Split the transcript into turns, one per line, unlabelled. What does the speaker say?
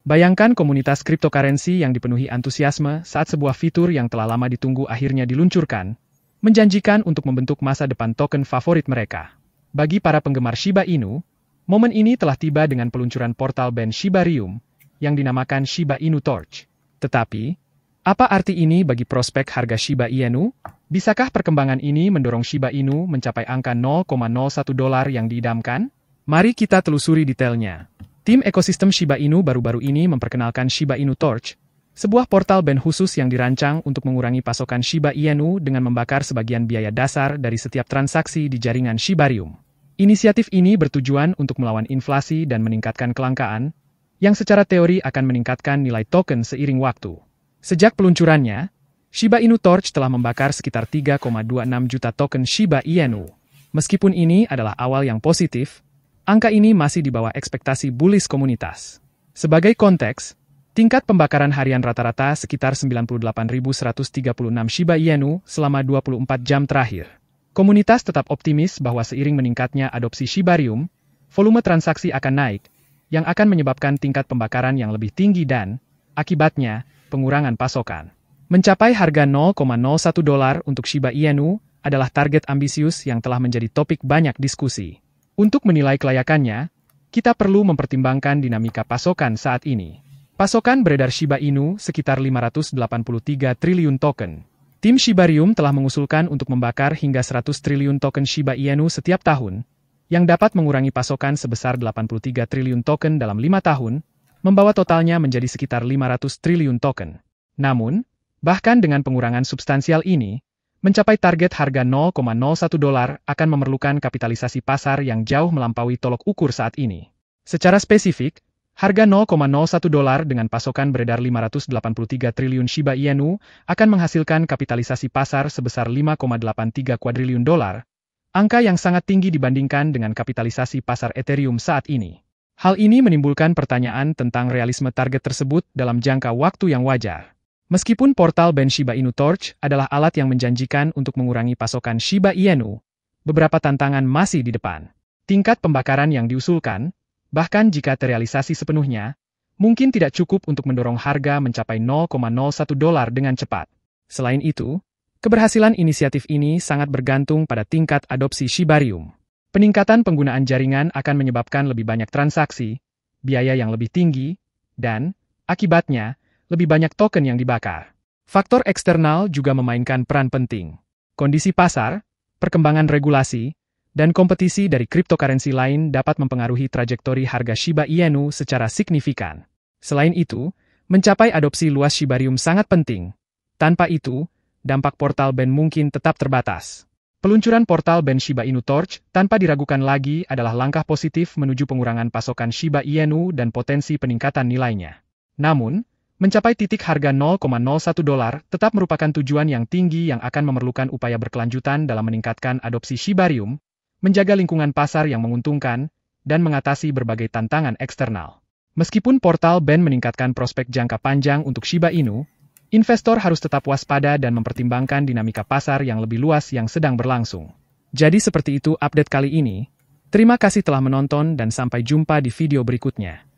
Bayangkan komunitas cryptocurrency yang dipenuhi antusiasme saat sebuah fitur yang telah lama ditunggu akhirnya diluncurkan, menjanjikan untuk membentuk masa depan token favorit mereka. Bagi para penggemar Shiba Inu, momen ini telah tiba dengan peluncuran portal band Shibarium, yang dinamakan Shiba Inu Torch. Tetapi, apa arti ini bagi prospek harga Shiba Inu? Bisakah perkembangan ini mendorong Shiba Inu mencapai angka 0,01 dolar yang diidamkan? Mari kita telusuri detailnya. Tim ekosistem Shiba Inu baru-baru ini memperkenalkan Shiba Inu Torch, sebuah portal band khusus yang dirancang untuk mengurangi pasokan Shiba Inu dengan membakar sebagian biaya dasar dari setiap transaksi di jaringan Shibarium. Inisiatif ini bertujuan untuk melawan inflasi dan meningkatkan kelangkaan, yang secara teori akan meningkatkan nilai token seiring waktu. Sejak peluncurannya, Shiba Inu Torch telah membakar sekitar 3,26 juta token Shiba Inu. Meskipun ini adalah awal yang positif, Angka ini masih di bawah ekspektasi bullish komunitas. Sebagai konteks, tingkat pembakaran harian rata-rata sekitar 98.136 Shiba Inu selama 24 jam terakhir. Komunitas tetap optimis bahwa seiring meningkatnya adopsi Shibarium, volume transaksi akan naik, yang akan menyebabkan tingkat pembakaran yang lebih tinggi dan, akibatnya, pengurangan pasokan. Mencapai harga 0,01 dolar untuk Shiba Inu adalah target ambisius yang telah menjadi topik banyak diskusi. Untuk menilai kelayakannya, kita perlu mempertimbangkan dinamika pasokan saat ini. Pasokan beredar Shiba Inu sekitar 583 triliun token. Tim Shibarium telah mengusulkan untuk membakar hingga 100 triliun token Shiba Inu setiap tahun, yang dapat mengurangi pasokan sebesar 83 triliun token dalam 5 tahun, membawa totalnya menjadi sekitar 500 triliun token. Namun, bahkan dengan pengurangan substansial ini, Mencapai target harga 0,01 dolar akan memerlukan kapitalisasi pasar yang jauh melampaui tolok ukur saat ini. Secara spesifik, harga 0,01 dolar dengan pasokan beredar 583 triliun Shiba Inu akan menghasilkan kapitalisasi pasar sebesar 5,83 kuadriliun dolar, angka yang sangat tinggi dibandingkan dengan kapitalisasi pasar Ethereum saat ini. Hal ini menimbulkan pertanyaan tentang realisme target tersebut dalam jangka waktu yang wajar. Meskipun portal Ben Shiba Inu Torch adalah alat yang menjanjikan untuk mengurangi pasokan Shiba Inu, beberapa tantangan masih di depan. Tingkat pembakaran yang diusulkan, bahkan jika terrealisasi sepenuhnya, mungkin tidak cukup untuk mendorong harga mencapai 0,01 dolar dengan cepat. Selain itu, keberhasilan inisiatif ini sangat bergantung pada tingkat adopsi Shibarium. Peningkatan penggunaan jaringan akan menyebabkan lebih banyak transaksi, biaya yang lebih tinggi, dan, akibatnya, lebih banyak token yang dibakar. Faktor eksternal juga memainkan peran penting. Kondisi pasar, perkembangan regulasi, dan kompetisi dari cryptocurrency lain dapat mempengaruhi trajektori harga Shiba Inu secara signifikan. Selain itu, mencapai adopsi luas Shibarium sangat penting. Tanpa itu, dampak portal band mungkin tetap terbatas. Peluncuran portal band Shiba Inu Torch tanpa diragukan lagi adalah langkah positif menuju pengurangan pasokan Shiba Inu dan potensi peningkatan nilainya. Namun, Mencapai titik harga 0,01 dolar tetap merupakan tujuan yang tinggi yang akan memerlukan upaya berkelanjutan dalam meningkatkan adopsi shibarium, menjaga lingkungan pasar yang menguntungkan, dan mengatasi berbagai tantangan eksternal. Meskipun portal Ben meningkatkan prospek jangka panjang untuk Shiba Inu, investor harus tetap waspada dan mempertimbangkan dinamika pasar yang lebih luas yang sedang berlangsung. Jadi seperti itu update kali ini. Terima kasih telah menonton dan sampai jumpa di video berikutnya.